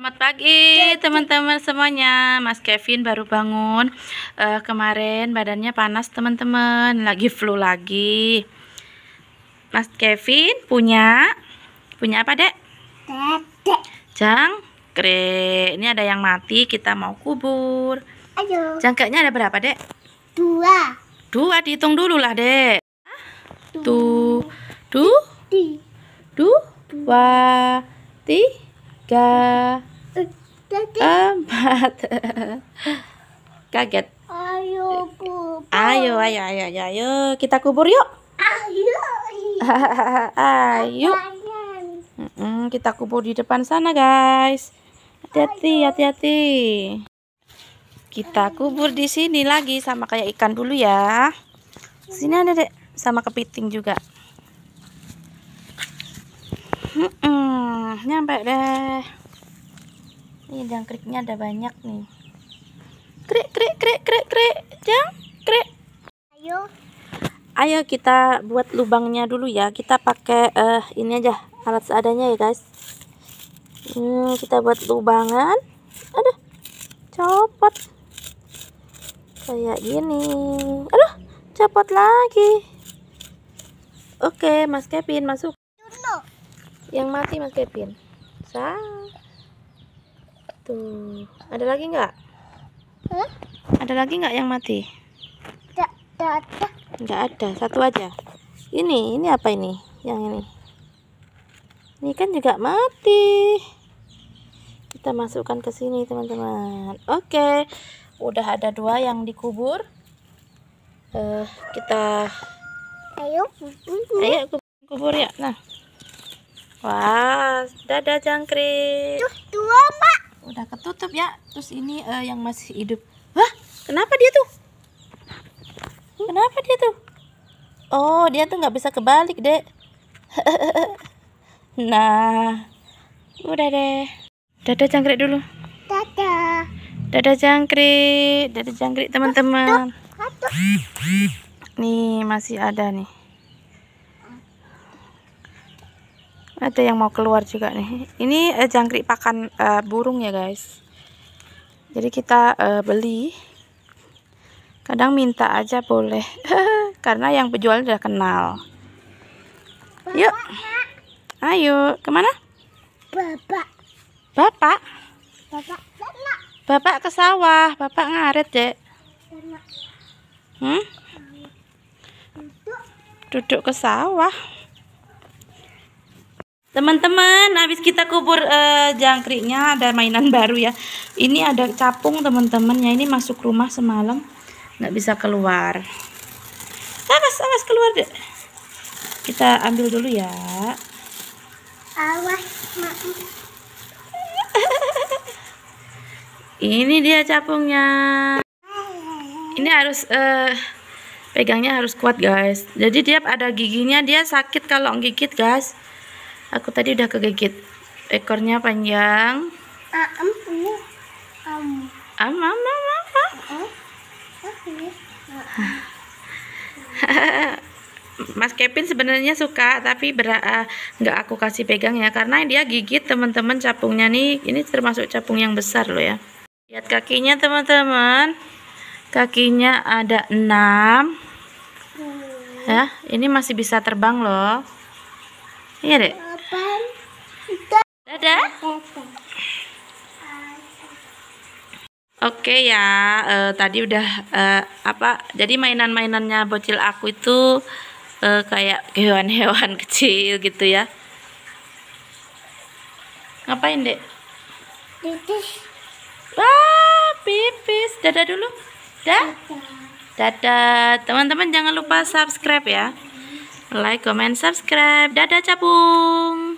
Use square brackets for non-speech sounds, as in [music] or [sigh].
Selamat pagi teman-teman semuanya Mas Kevin baru bangun uh, Kemarin badannya panas teman-teman Lagi flu lagi Mas Kevin punya Punya apa dek? Dedek Jangkrik Ini ada yang mati kita mau kubur Ayo Jangkriknya ada berapa dek? Dua Dua dihitung dulu lah dek Tuh Tuh Dua tiga empat kaget ayo kubur. ayo ayo ayo ayo kita kubur yuk ayo [laughs] ayo kita kubur di depan sana guys hati-hati hati-hati kita kubur di sini lagi sama kayak ikan dulu ya sini ada dek sama kepiting juga Hmm. -mm. Nah nyampe deh ini jangkriknya ada banyak nih krik krik krik krik krik jang krik ayo ayo kita buat lubangnya dulu ya kita pakai uh, ini aja alat seadanya ya guys hmm, kita buat lubangan aduh copot kayak gini aduh copot lagi oke mas Kevin masuk yang mati mas Kevin sah tuh ada lagi nggak hmm? ada lagi nggak yang mati nggak ada nggak ada satu aja ini ini apa ini yang ini ini kan juga mati kita masukkan ke sini teman-teman oke udah ada dua yang dikubur uh, kita ayo kubur. ayo kubur ya nah Wah, dadah jangkrik. Tuh, dua, Mak. Udah ketutup ya. Terus ini uh, yang masih hidup. Wah, kenapa dia tuh? Kenapa dia tuh? Oh, dia tuh nggak bisa kebalik, Dek. [laughs] nah, udah deh. Dadah jangkrik dulu. Dadah. Dadah jangkrik. Dadah jangkrik, teman-teman. Nih, masih ada nih. ada yang mau keluar juga nih ini uh, jangkrik pakan uh, burung ya guys jadi kita uh, beli kadang minta aja boleh [laughs] karena yang penjual udah kenal yuk ayo kemana bapak bapak bapak bapak ke sawah bapak ngaret dek hmm? duduk ke sawah Teman-teman, habis kita kubur uh, jangkriknya ada mainan [laughs] baru ya. Ini ada capung teman-teman ya. Ini masuk rumah semalam nggak bisa keluar. Awas, awas keluar deh. Kita ambil dulu ya. Awas, [laughs] Ini dia capungnya. Ini harus uh, pegangnya harus kuat guys. Jadi dia ada giginya dia sakit kalau gigit guys. Aku tadi udah kegigit. Ekornya panjang. Mas Kevin sebenarnya suka tapi eh, nggak aku kasih pegang ya karena dia gigit teman-teman capungnya nih ini termasuk capung yang besar loh ya lihat kakinya teman-teman kakinya ada enam hmm. ya ini masih bisa terbang loh iya deh ada? Oke ya, uh, tadi udah uh, apa? Jadi mainan-mainannya bocil aku itu uh, kayak hewan-hewan [laughs] kecil gitu ya. Ngapain, Dek? Pipis. Wah, pipis. Dadah dulu. Dah. Dadah. Teman-teman jangan lupa subscribe ya. Like, comment, subscribe. Dadah cabung.